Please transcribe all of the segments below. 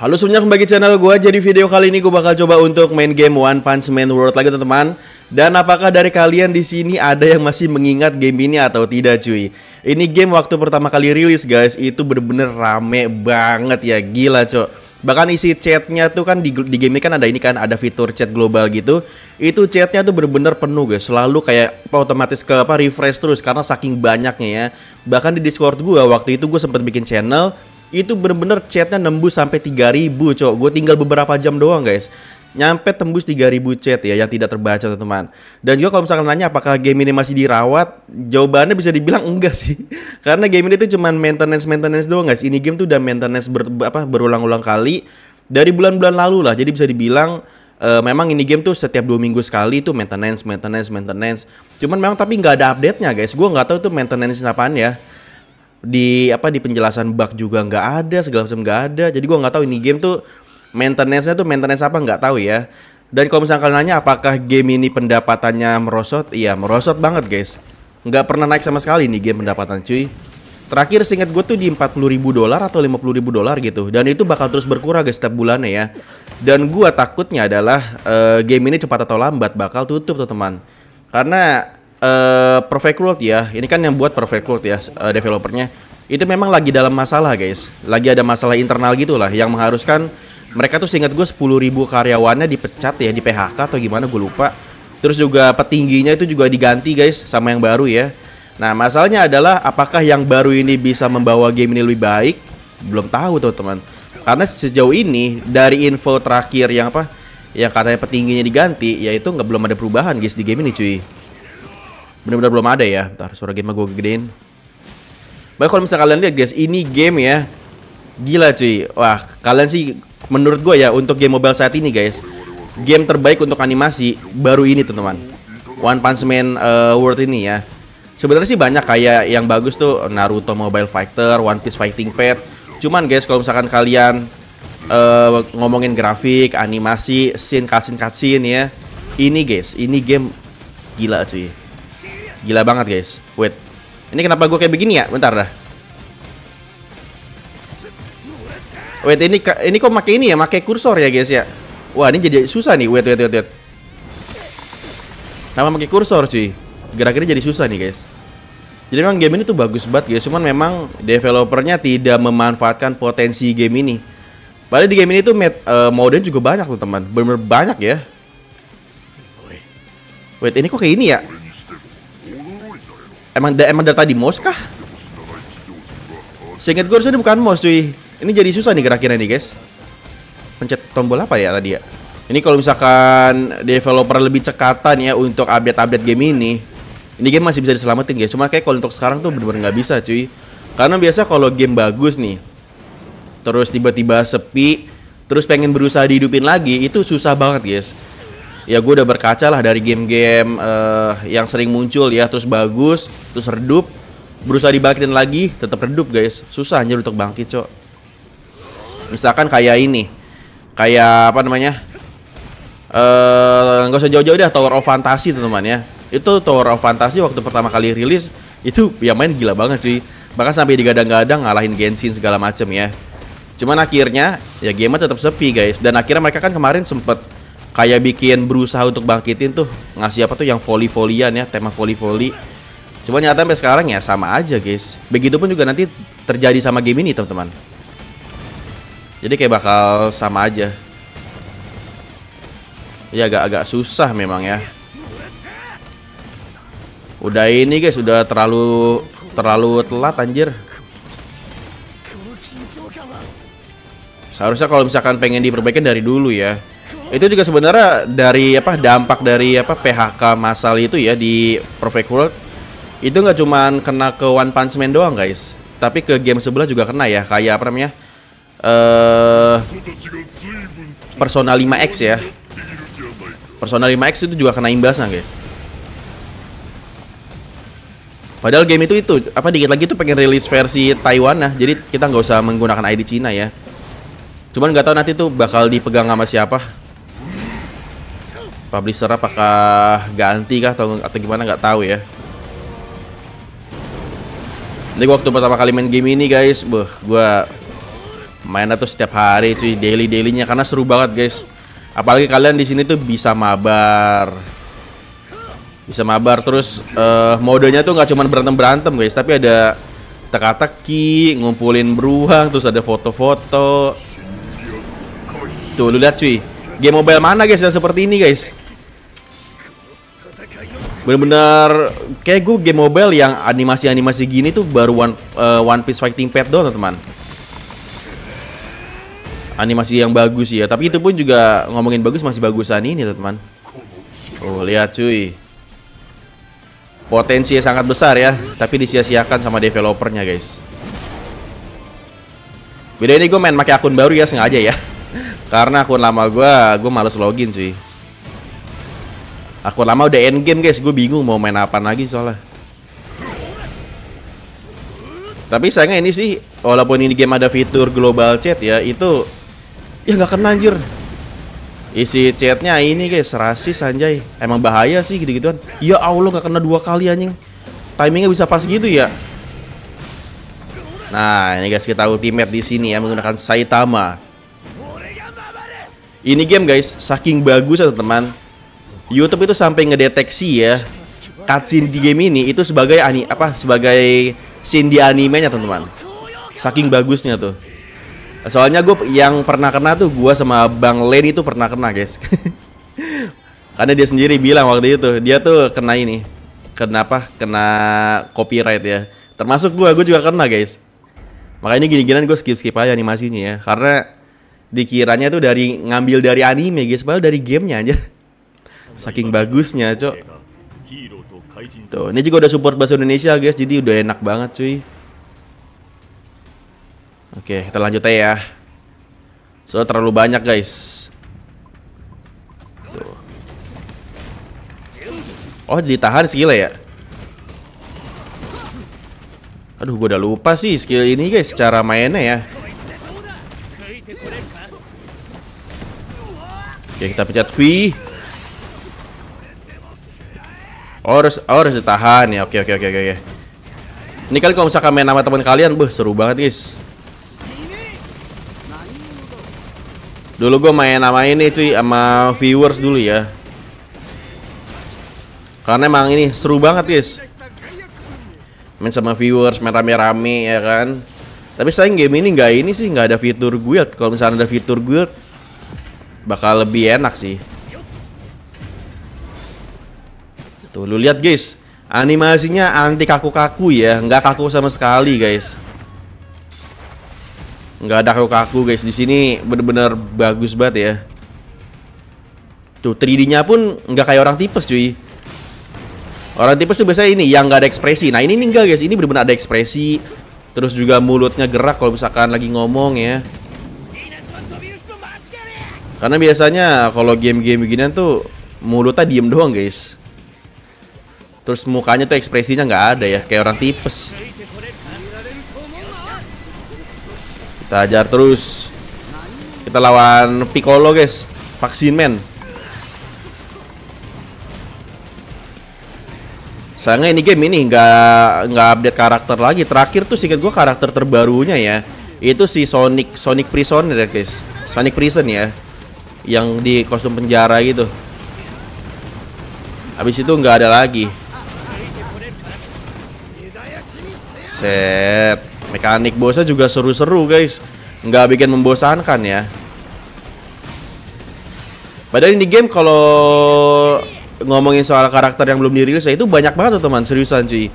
Halo semuanya kembali ke channel gue Jadi video kali ini gue bakal coba untuk main game One Punch Man World lagi teman-teman Dan apakah dari kalian di sini ada yang masih mengingat game ini atau tidak cuy Ini game waktu pertama kali rilis guys Itu bener-bener rame banget ya Gila cok Bahkan isi chatnya tuh kan di, di game ini kan ada ini kan Ada fitur chat global gitu Itu chatnya tuh bener-bener penuh guys Selalu kayak otomatis ke apa refresh terus Karena saking banyaknya ya Bahkan di discord gue waktu itu gue sempet bikin channel itu bener-bener chatnya nembus sampai 3000 cok gue tinggal beberapa jam doang guys nyampe tembus 3000 chat ya yang tidak terbaca teman-teman. Dan juga kalau misalkan nanya apakah game ini masih dirawat, jawabannya bisa dibilang enggak sih. Karena game ini tuh cuman maintenance maintenance doang guys. Ini game tuh udah maintenance ber, apa berulang-ulang kali dari bulan-bulan lalu lah. Jadi bisa dibilang uh, memang ini game tuh setiap dua minggu sekali tuh maintenance maintenance maintenance. Cuman memang tapi nggak ada update-nya guys. Gue nggak tahu tuh maintenance apaan ya di apa di penjelasan bug juga nggak ada segala macam nggak ada jadi gua nggak tahu ini game tuh maintenance-nya tuh maintenance apa nggak tahu ya dan kalau misalnya kalian nanya apakah game ini pendapatannya merosot iya merosot banget guys nggak pernah naik sama sekali nih game pendapatan cuy terakhir singkat gue tuh di 40 ribu dolar atau 50 ribu dolar gitu dan itu bakal terus berkurang guys setiap bulannya ya dan gua takutnya adalah uh, game ini cepat atau lambat bakal tutup tuh teman karena Eh, Perfect World ya, ini kan yang buat Perfect World ya uh, developernya, itu memang lagi dalam masalah guys, lagi ada masalah internal gitulah yang mengharuskan mereka tuh seingat gue sepuluh ribu karyawannya dipecat ya di PHK atau gimana gue lupa. Terus juga petingginya itu juga diganti guys sama yang baru ya. Nah masalahnya adalah apakah yang baru ini bisa membawa game ini lebih baik? Belum tahu teman teman. Karena sejauh ini dari info terakhir yang apa? Yang katanya petingginya diganti, yaitu nggak belum ada perubahan guys di game ini cuy. Bener-bener belum ada ya. Bentar, suara game gue gedein. Baik kalau misalnya kalian lihat guys, ini game ya. Gila cuy. Wah, kalian sih menurut gue ya untuk game mobile saat ini guys. Game terbaik untuk animasi baru ini teman-teman. One Punch Man uh, World ini ya. Sebenarnya sih banyak kayak yang bagus tuh Naruto Mobile Fighter, One Piece Fighting Pad. Cuman guys kalau misalkan kalian uh, ngomongin grafik, animasi, scene cutscene cutscene ya. Ini guys, ini game gila cuy Gila banget guys. Wait. Ini kenapa gue kayak begini ya? Bentar dah. Wait, ini ini kok pakai ini ya? Pakai kursor ya guys ya? Wah, ini jadi susah nih. Wait, wait, wait, wait. Nama pakai kursor cuy. gerak jadi susah nih guys. Jadi memang game ini tuh bagus banget guys, cuman memang developernya tidak memanfaatkan potensi game ini. Padahal di game ini tuh uh, eh, mode juga banyak tuh teman, bener-bener banyak ya. Wait, ini kok kayak ini ya? Emang da emang dari tadi mos kah? Seinget gue harusnya ini bukan mos cuy. Ini jadi susah nih gerakinnya nih guys. Pencet tombol apa ya tadi ya? Ini kalau misalkan developer lebih cekatan ya untuk update-update game ini. Ini game masih bisa diselamatin guys. Cuma kayak kalau untuk sekarang tuh bener-bener nggak bisa cuy. Karena biasa kalau game bagus nih, terus tiba-tiba sepi, terus pengen berusaha dihidupin lagi, itu susah banget guys ya gue udah berkaca lah dari game-game uh, yang sering muncul ya terus bagus terus redup berusaha dibangkitin lagi tetap redup guys susah aja untuk bangkit cok misalkan kayak ini kayak apa namanya eh, nggak uh, usah jauh-jauh deh Tower of Fantasy teman-teman ya itu Tower of Fantasy waktu pertama kali rilis itu ya main gila banget cuy bahkan sampai digadang-gadang ngalahin Genshin segala macem ya cuman akhirnya ya game tetap sepi guys dan akhirnya mereka kan kemarin sempet kayak bikin berusaha untuk bangkitin tuh ngasih apa tuh yang volley volleyan ya tema volley volley cuma nyata sampai sekarang ya sama aja guys begitupun juga nanti terjadi sama game ini teman-teman jadi kayak bakal sama aja ya agak-agak susah memang ya udah ini guys udah terlalu terlalu telat anjir seharusnya kalau misalkan pengen diperbaiki dari dulu ya itu juga sebenarnya dari apa dampak dari apa PHK masal itu ya di Perfect World itu nggak cuman kena ke One Punch Man doang guys tapi ke game sebelah juga kena ya kayak apa namanya eh Persona 5X ya Persona 5X itu juga kena imbasnya guys Padahal game itu itu apa dikit lagi tuh pengen rilis versi Taiwan nah, jadi kita nggak usah menggunakan ID Cina ya. Cuman nggak tahu nanti tuh bakal dipegang sama siapa publisher apakah ganti kah atau atau gimana nggak tahu ya. Ini waktu pertama kali main game ini guys, buh gue mainnya tuh setiap hari cuy daily dailynya karena seru banget guys. Apalagi kalian di sini tuh bisa mabar, bisa mabar terus uh, modenya tuh nggak cuma berantem berantem guys, tapi ada teka-teki, ngumpulin beruang, terus ada foto-foto. Tuh lu lihat cuy, Game mobile mana guys yang seperti ini guys? Bener-bener kayak gue game mobile yang animasi-animasi gini tuh baru One, uh, One Piece Fighting Pad doang teman. Animasi yang bagus ya, tapi itu pun juga ngomongin bagus masih bagusan ini teman. Oh lihat cuy, potensinya sangat besar ya, tapi disia-siakan sama developernya guys. Beda ini gue main pakai akun baru ya sengaja ya. Karena akun lama gue, gue males login sih. Akun lama udah endgame guys, gue bingung mau main apa lagi soalnya Tapi sayangnya ini sih, walaupun ini game ada fitur global chat ya, itu Ya gak kena anjir Isi chatnya ini guys, rasis anjay Emang bahaya sih gitu-gituan Ya Allah gak kena dua kali anjing Timingnya bisa pas gitu ya Nah, ini guys kita ultimate di sini ya menggunakan Saitama ini game guys, saking bagus ya teman. YouTube itu sampai ngedeteksi ya cutscene di game ini itu sebagai ani apa sebagai scene di animenya teman-teman. Saking bagusnya tuh. Soalnya gue yang pernah kena tuh gue sama Bang Len itu pernah kena guys. Karena dia sendiri bilang waktu itu dia tuh kena ini. Kenapa? Kena copyright ya. Termasuk gue, gue juga kena guys. Makanya gini-ginian gue skip-skip aja animasinya ya. Karena dikiranya tuh dari ngambil dari anime guys padahal dari gamenya aja saking bagusnya cok tuh ini juga udah support bahasa Indonesia guys jadi udah enak banget cuy oke kita lanjut aja ya so terlalu banyak guys tuh oh ditahan skill ya aduh gue udah lupa sih skill ini guys cara mainnya ya Oke, kita pencet V. Oh, harus oh, harus ditahan ya. Oke, oke, oke, oke. Ini kali kalau misalkan main sama teman kalian, beh seru banget, guys. Dulu gue main nama ini cuy sama viewers dulu ya. Karena emang ini seru banget guys. Main sama viewers, main rame-rame ya kan. Tapi sayang game ini nggak ini sih nggak ada fitur guild. Kalau misalnya ada fitur guild, bakal lebih enak sih. Tuh, lu lihat guys. Animasinya anti kaku-kaku ya, nggak kaku sama sekali, guys. Nggak ada kaku-kaku, guys. Di sini bener-bener bagus banget ya. Tuh, 3D-nya pun nggak kayak orang tipes, cuy. Orang tipes tuh biasanya ini yang nggak ada ekspresi. Nah, ini nih enggak, guys. Ini bener-bener ada ekspresi. Terus juga mulutnya gerak kalau misalkan lagi ngomong ya. Karena biasanya kalau game-game beginian tuh mulutnya diem doang guys. Terus mukanya tuh ekspresinya nggak ada ya, kayak orang tipes. Kita ajar terus. Kita lawan Piccolo guys, vaksin man. Sayangnya ini game ini nggak nggak update karakter lagi. Terakhir tuh singkat gue karakter terbarunya ya, itu si Sonic Sonic Prison ya guys, Sonic Prison ya yang di kostum penjara gitu habis itu nggak ada lagi set mekanik bosnya juga seru-seru guys nggak bikin membosankan ya padahal ini game kalau ngomongin soal karakter yang belum dirilis ya itu banyak banget teman seriusan cuy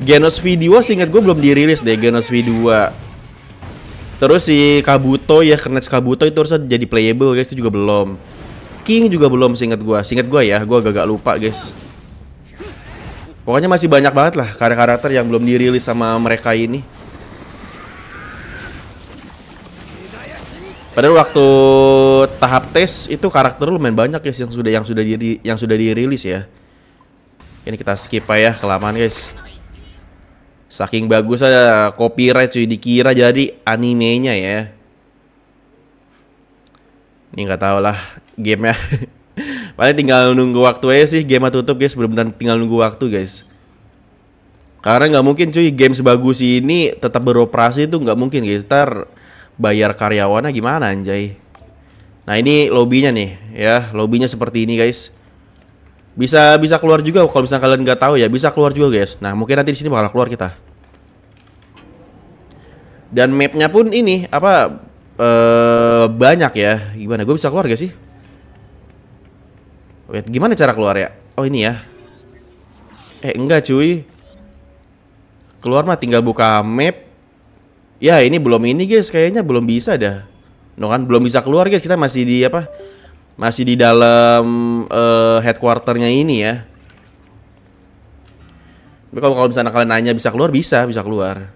Genos V2 seinget gue belum dirilis deh Genos V2 Terus si Kabuto ya Kernets Kabuto itu harusnya jadi playable guys itu juga belum. King juga belum singkat gua. Singkat gua ya, gua agak-agak lupa guys. Pokoknya masih banyak banget lah karakter-karakter yang belum dirilis sama mereka ini. Padahal waktu tahap tes itu karakter lumayan banyak guys yang sudah yang sudah diri yang sudah dirilis ya. Ini kita skip aja ya, kelamaan guys. Saking bagus aja copyright cuy dikira jadi animenya ya. Ini nggak tau lah game ya. Paling tinggal nunggu waktu aja sih game tutup guys, benar-benar tinggal nunggu waktu guys. Karena nggak mungkin cuy game sebagus ini tetap beroperasi itu nggak mungkin guys. Ntar bayar karyawannya gimana anjay. Nah ini lobbynya nih ya, lobbynya seperti ini guys. Bisa bisa keluar juga kalau misalnya kalian nggak tahu ya, bisa keluar juga guys. Nah, mungkin nanti di sini bakal keluar kita. Dan mapnya pun ini apa ee, eh, banyak ya. Gimana gue bisa keluar gak sih? Wait, gimana cara keluar ya? Oh, ini ya. Eh, enggak cuy. Keluar mah tinggal buka map. Ya, ini belum ini guys, kayaknya belum bisa dah. No kan belum bisa keluar guys, kita masih di apa? Masih di dalam uh, headquarternya ini ya. Tapi kalau misalnya kalian nanya bisa keluar, bisa, bisa keluar.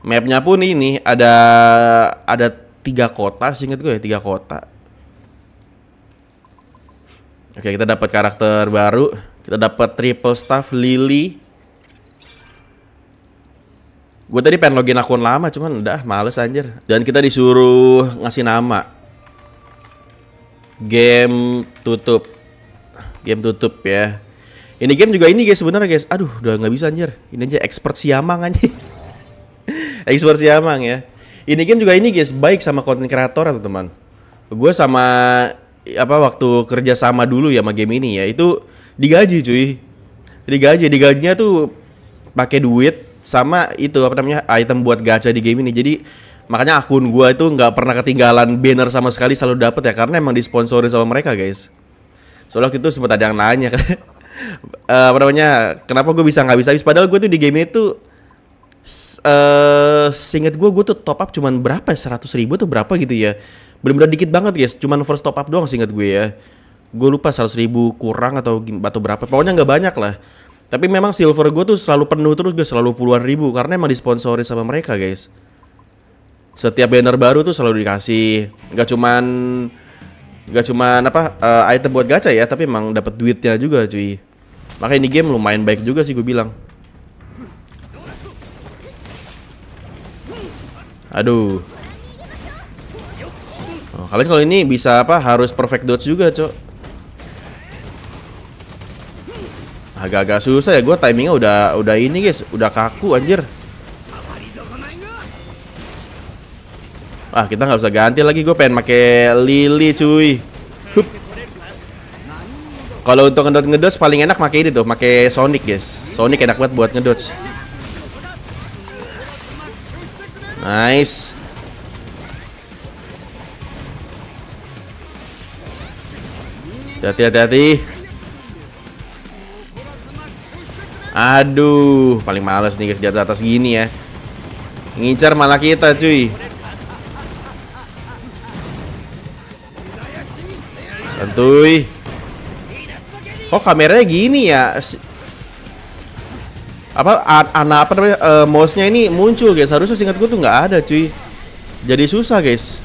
Mapnya pun ini ada ada tiga kota, inget gue ya tiga kota. Oke, kita dapat karakter baru. Kita dapat triple staff Lily. Gue tadi pengen login akun lama, cuman udah males anjir. Dan kita disuruh ngasih nama game tutup game tutup ya ini game juga ini guys sebenarnya guys aduh udah nggak bisa anjir ini aja expert siamang aja, expert siamang ya ini game juga ini guys baik sama konten kreator atau teman gue sama apa waktu kerja sama dulu ya sama game ini ya itu digaji cuy digaji digajinya tuh pakai duit sama itu apa namanya item buat gacha di game ini jadi makanya akun gue itu nggak pernah ketinggalan banner sama sekali selalu dapet ya karena emang disponsori sama mereka guys soalnya waktu itu sempat ada yang nanya uh, apa namanya kenapa gue bisa nggak bisa habis padahal gue tuh di game itu uh, eh, singkat gue gue tuh top up cuman berapa ya? seratus ribu tuh berapa gitu ya benar-benar dikit banget guys cuman first top up doang singkat gue ya gue lupa seratus ribu kurang atau atau berapa pokoknya nggak banyak lah tapi memang silver gue tuh selalu penuh terus gue selalu puluhan ribu karena emang disponsori sama mereka guys setiap banner baru tuh selalu dikasih nggak cuman nggak cuman apa uh, item buat gacha ya tapi emang dapat duitnya juga cuy makanya ini game lumayan baik juga sih gue bilang aduh oh, kalian kalau ini bisa apa harus perfect dodge juga cok agak-agak susah ya gue timingnya udah udah ini guys udah kaku anjir Ah kita nggak usah ganti lagi Gue pengen pakai lili cuy Hup. Kalau untuk ngedot ngedot paling enak pakai ini tuh, pakai Sonic guys. Sonic enak banget buat ngedot. Nice. Hati-hati, hati-hati. Aduh, paling males nih guys di atas, atas gini ya. Ngincar malah kita cuy. santuy kok kameranya gini ya apa anak apa namanya E, mouse-nya ini muncul guys harusnya singkat gue tuh nggak ada cuy jadi susah guys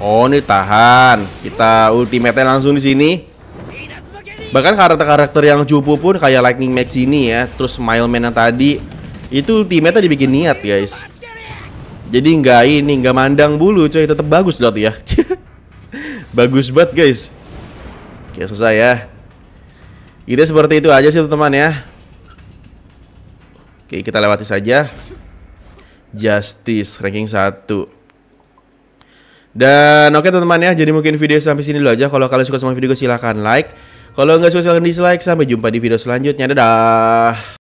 oh ini tahan kita ultimate-nya langsung di sini bahkan karakter-karakter yang cupu pun kayak Lightning Max ini ya terus Mileman yang tadi itu ultimate-nya dibikin niat guys jadi nggak ini, nggak mandang bulu coy, tetap bagus loh ya. bagus banget guys. Oke, selesai ya. Kita seperti itu aja sih teman ya. Oke, kita lewati saja. Justice ranking 1. Dan oke teman-teman ya, jadi mungkin video sampai sini dulu aja. Kalau kalian suka sama video silahkan like. Kalau nggak suka silahkan dislike. Sampai jumpa di video selanjutnya. Dadah!